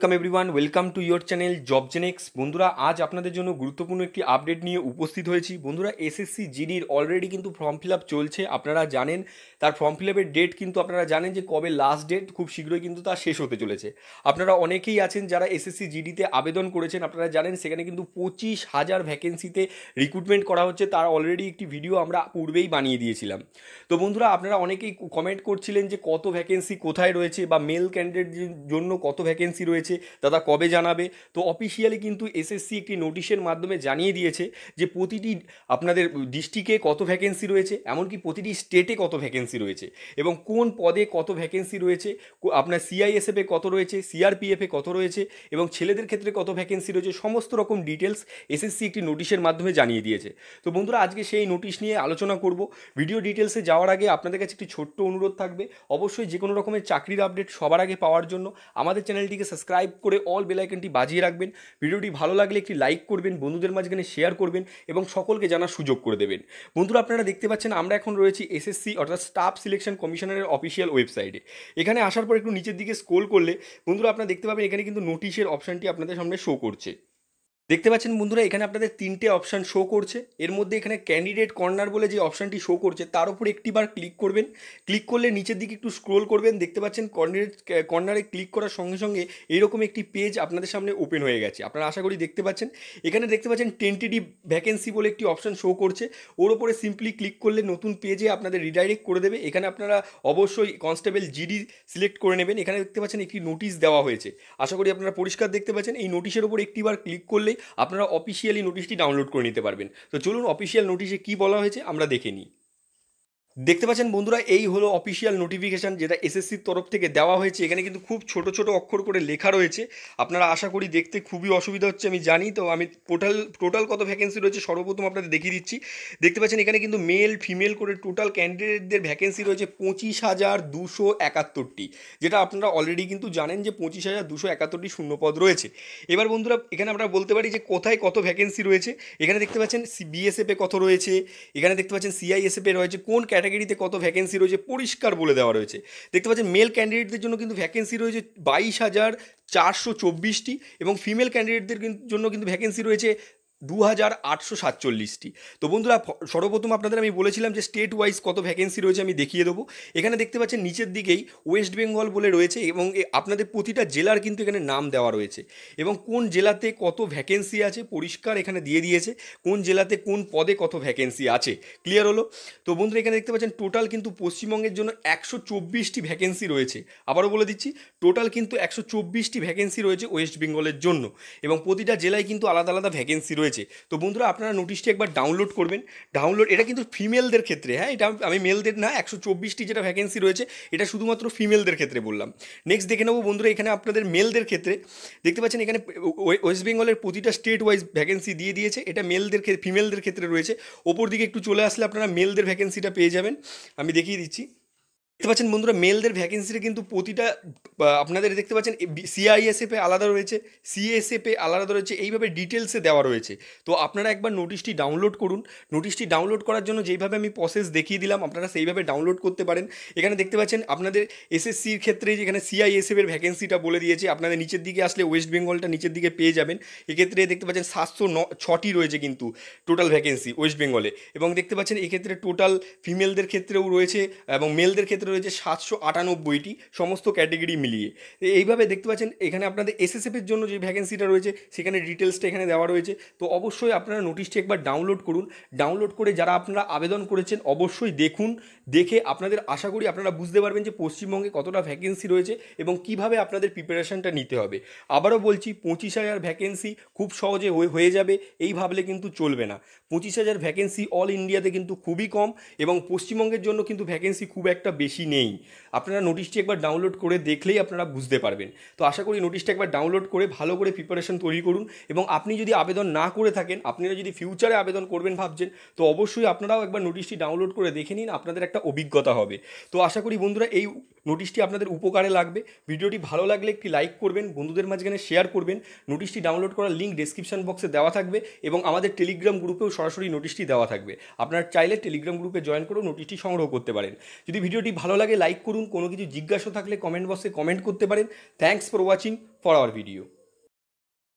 welcome everyone welcome to your channel job Genex বন্ধুরা আজ আপনাদের জন্য গুরুত্বপূর্ণ একটি আপডেট নিয়ে উপস্থিত হয়েছি বন্ধুরা এসএসসি জিডির অলরেডি কিন্তু ফর্ম ফিল আপ চলছে আপনারা জানেন তার ফর্ম ফিল আপের ডেট কিন্তু আপনারা জানেন যে কবে লাস্ট ডেট খুব শীঘ্রই কিন্তু তা শেষ হতে চলেছে আপনারা অনেকেই আছেন যারা এসএসসি জিডিতে আবেদন করেছেন আপনারা জানেন সেখানে কিন্তু পঁচিশ হাজার ভ্যাকেন্সিতে রিক্রুটমেন্ট করা হচ্ছে তার অলরেডি একটি ভিডিও আমরা পূর্বেই বানিয়ে দিয়েছিলাম তো বন্ধুরা আপনারা অনেকেই কমেন্ট করছিলেন যে কত ভ্যাকেন্সি কোথায় রয়েছে বা মেল ক্যান্ডিডেট জন্য কত ভ্যাকেন্সি রয়েছে হয়েছে দাদা কবে জানাবে তো অফিসিয়ালি কিন্তু এসএসসি একটি নোটিশের মাধ্যমে জানিয়ে দিয়েছে যে প্রতিটি আপনাদের ডিস্ট্রিক্টে কত ভ্যাকেন্সি রয়েছে এমনকি প্রতিটি স্টেটে কত ভ্যাকেন্সি রয়েছে এবং কোন পদে কত ভ্যাকেন্সি রয়েছে আপনার সিআইএসএফে কত রয়েছে সিআরপিএফে কত রয়েছে এবং ছেলেদের ক্ষেত্রে কত ভ্যাকেন্সি রয়েছে সমস্ত রকম ডিটেলস এসএসসি একটি নোটিশের মাধ্যমে জানিয়ে দিয়েছে তো বন্ধুরা আজকে সেই নোটিশ নিয়ে আলোচনা করব ভিডিও ডিটেলসে যাওয়ার আগে আপনাদের কাছে একটি ছোট্ট অনুরোধ থাকবে অবশ্যই যে কোনো রকমের চাকরির আপডেট সবার আগে পাওয়ার জন্য আমাদের চ্যানেলটিকে সাবস্ক্রাইব সাবস্ক্রাইব করে অল বেলাইকনটি বাজিয়ে রাখবেন ভিডিওটি ভালো লাগলে একটি লাইক করবেন বন্ধুদের মাঝখানে শেয়ার করবেন এবং সকলকে জানার সুযোগ করে দেবেন বন্ধুরা আপনারা দেখতে পাচ্ছেন আমরা এখন রয়েছি এসএসসি অর্থাৎ স্টাফ সিলেকশন কমিশনারের অফিসিয়াল ওয়েবসাইটে এখানে আসার পর একটু নিচের দিকে স্কোল করলে বন্ধুরা আপনারা দেখতে পাবেন এখানে কিন্তু নোটিশের অপশানটি আপনাদের সামনে শো করছে দেখতে পাচ্ছেন বন্ধুরা এখানে আপনাদের তিনটে অপশান শো করছে এর মধ্যে এখানে ক্যান্ডিডেট কর্নার বলে যে অপশানটি শো করছে তার উপর বার ক্লিক করবেন ক্লিক করলে নিচের দিকে একটু স্ক্রোল করবেন দেখতে পাচ্ছেন কর্ডিনেট কর্নারে ক্লিক করার সঙ্গে সঙ্গে এরকম একটি পেজ আপনাদের সামনে ওপেন হয়ে গেছে আপনারা আশা করি দেখতে পাচ্ছেন এখানে দেখতে পাচ্ছেন টেন্টেটিভ ভ্যাকেন্সি বলে একটি অপশান শো করছে ওর ওপরে সিম্পলি ক্লিক করলে নতুন পেজে আপনাদের রিডাইরেক্ট করে দেবে এখানে আপনারা অবশ্যই কনস্টেবল জিডি সিলেক্ট করে নেবেন এখানে দেখতে পাচ্ছেন একটি নোটিশ দেওয়া হয়েছে আশা করি আপনারা পরিষ্কার দেখতে পাচ্ছেন এই নোটিশের ওপর একটি বার ক্লিক করলেই আপনারা অফিসিয়ালি নোটিশটি ডাউনলোড করে নিতে পারবেন তো চলুন অফিসিয়াল নোটিশে কি বলা হয়েছে আমরা দেখে নিই দেখতে পাচ্ছেন বন্ধুরা এই হলো অফিসিয়াল নোটিফিকেশান যেটা এসএসসির তরফ থেকে দেওয়া হয়েছে এখানে কিন্তু খুব ছোট ছোট অক্ষর করে লেখা রয়েছে আপনারা আশা করি দেখতে খুবই অসুবিধা হচ্ছে আমি জানি তো আমি টোটাল টোটাল কত ভ্যাকেন্সি রয়েছে সর্বপ্রথম আপনাদের দেখিয়ে দিচ্ছি দেখতে পাচ্ছেন এখানে কিন্তু মেল ফিমেল করে টোটাল ক্যান্ডিডেটদের ভ্যাকেন্সি রয়েছে পঁচিশ হাজার দুশো একাত্তরটি যেটা আপনারা অলরেডি কিন্তু জানেন যে পঁচিশ হাজার দুশো একাত্তরটি শূন্যপদ রয়েছে এবার বন্ধুরা এখানে আমরা বলতে পারি যে কোথায় কত ভ্যাকেন্সি রয়েছে এখানে দেখতে পাচ্ছেন বিএসএফে কত রয়েছে এখানে দেখতে পাচ্ছেন সিআইএসএফে রয়েছে কোন ক্যাটাগরি ক্যাটাগরিতে কত ভ্যাকেন্সি রয়েছে পরিষ্কার বলে দেওয়া রয়েছে দেখতে পাচ্ছেন মেল ক্যান্ডিডেটদের জন্য কিন্তু ভ্যাকেন্সি রয়েছে বাইশ হাজার চারশো চব্বিশটি এবং ফিমেল ক্যান্ডিডেটদের জন্য কিন্তু ভ্যাকেন্সি রয়েছে দু হাজার আটশো সাতচল্লিশটি তো বন্ধুরা সর্বপ্রথম আপনাদের আমি বলেছিলাম যে স্টেট ওয়াইজ কত ভ্যাকেন্সি রয়েছে আমি দেখিয়ে দেবো এখানে দেখতে পাচ্ছেন নিচের দিকেই ওয়েস্ট বেঙ্গল বলে রয়েছে এবং আপনাদের প্রতিটা জেলার কিন্তু এখানে নাম দেওয়া রয়েছে এবং কোন জেলাতে কত ভ্যাকেন্সি আছে পরিষ্কার এখানে দিয়ে দিয়েছে কোন জেলাতে কোন পদে কত ভ্যাকেন্সি আছে ক্লিয়ার হলো তো বন্ধুরা এখানে দেখতে পাচ্ছেন টোটাল কিন্তু পশ্চিমবঙ্গের জন্য একশো চব্বিশটি ভ্যাকেন্সি রয়েছে আবারও বলে দিচ্ছি টোটাল কিন্তু একশো চব্বিশটি ভ্যাকেন্সি রয়েছে ওয়েস্ট বেঙ্গলের জন্য এবং প্রতিটা জেলায় কিন্তু আলাদা আলাদা ভ্যাকেন্সি রয়েছে রয়েছে তো বন্ধুরা আপনারা নোটিশটি একবার ডাউনলোড করবেন ডাউনলোড এটা কিন্তু ফিমেলদের ক্ষেত্রে হ্যাঁ এটা আমি মেলদের না একশো চব্বিশটি যেটা ভ্যাকেন্সি রয়েছে এটা শুধুমাত্র ফিমেলদের ক্ষেত্রে বললাম নেক্সট দেখে নেবো বন্ধুরা এখানে আপনাদের মেলদের ক্ষেত্রে দেখতে পাচ্ছেন এখানে ওয়েস্ট বেঙ্গলের প্রতিটা স্টেট ওয়াইজ ভ্যাকেন্সি দিয়ে দিয়েছে এটা মেলদের ফিমেলদের ক্ষেত্রে রয়েছে ওপর দিকে একটু চলে আসলে আপনারা মেলদের ভ্যাকেন্সিটা পেয়ে যাবেন আমি দেখিয়ে দিচ্ছি দেখতে পাচ্ছেন বন্ধুরা মেলদের ভ্যাকেন্সিটা কিন্তু প্রতিটা আপনাদের দেখতে পাচ্ছেন সিআইএসএফে আলাদা রয়েছে সিএসএফে আলাদা রয়েছে এইভাবে ডিটেলসে দেওয়া রয়েছে তো আপনারা একবার নোটিশটি ডাউনলোড করুন নোটিশটি ডাউনলোড করার জন্য যেইভাবে আমি প্রসেস দেখিয়ে দিলাম আপনারা সেইভাবে ডাউনলোড করতে পারেন এখানে দেখতে পাচ্ছেন আপনাদের এসএসসির ক্ষেত্রে যেখানে সিআইএসএফের ভ্যাকেন্সিটা বলে দিয়েছে আপনাদের নিচের দিকে আসলে ওয়েস্ট বেঙ্গলটা নিচের দিকে পেয়ে যাবেন এক্ষেত্রে দেখতে পাচ্ছেন সাতশো ন ছটি রয়েছে কিন্তু টোটাল ভ্যাকেন্সি ওয়েস্ট বেঙ্গলে এবং দেখতে পাচ্ছেন এক্ষেত্রে টোটাল ফিমেলদের ক্ষেত্রেও রয়েছে এবং মেলদের ক্ষেত্রে রয়েছে সাতশো আটানব্বইটি সমস্ত ক্যাটেগরি মিলিয়ে এইভাবে দেখতে পাচ্ছেন এখানে আপনাদের এসএসএফের জন্য যে ভ্যাকেন্সিটা রয়েছে সেখানে ডিটেলসটা এখানে দেওয়া রয়েছে তো অবশ্যই আপনারা নোটিশটি একবার ডাউনলোড করুন ডাউনলোড করে যারা আপনারা আবেদন করেছেন অবশ্যই দেখুন দেখে আপনাদের আশা করি আপনারা বুঝতে পারবেন যে পশ্চিমবঙ্গে কতটা ভ্যাকেন্সি রয়েছে এবং কিভাবে আপনাদের প্রিপারেশানটা নিতে হবে আবারও বলছি পঁচিশ হাজার ভ্যাকেন্সি খুব সহজে হয়ে যাবে এই ভাবলে কিন্তু চলবে না পঁচিশ হাজার ভ্যাকেন্সি অল ইন্ডিয়াতে কিন্তু খুবই কম এবং পশ্চিমবঙ্গের জন্য কিন্তু ভ্যাকেন্সি খুব একটা বেশি বেশি নেই আপনারা নোটিশটি একবার ডাউনলোড করে দেখলেই আপনারা বুঝতে পারবেন তো আশা করি নোটিশটা একবার ডাউনলোড করে ভালো করে প্রিপারেশন তৈরি করুন এবং আপনি যদি আবেদন না করে থাকেন আপনারা যদি ফিউচারে আবেদন করবেন ভাবছেন তো অবশ্যই আপনারাও একবার নোটিশটি ডাউনলোড করে দেখে নিন আপনাদের একটা অভিজ্ঞতা হবে তো আশা করি বন্ধুরা এই নোটিশটি আপনাদের উপকারে লাগবে ভিডিওটি ভালো লাগলে একটি লাইক করবেন বন্ধুদের মাঝখানে শেয়ার করবেন নোটিশটি ডাউনলোড করার লিঙ্ক ডেসক্রিপশন বক্সে দেওয়া থাকবে এবং আমাদের টেলিগ্রাম গ্রুপেও সরাসরি নোটিশটি দেওয়া থাকবে আপনারা চাইলে টেলিগ্রাম গ্রুপে জয়েন করেও নোটিশটি সংগ্রহ করতে পারেন যদি ভিডিওটি ভালো ভালো লাগে লাইক করুন কোনো কিছু জিজ্ঞাসা থাকলে কমেন্ট বক্সে কমেন্ট করতে পারেন thanks for watching for our video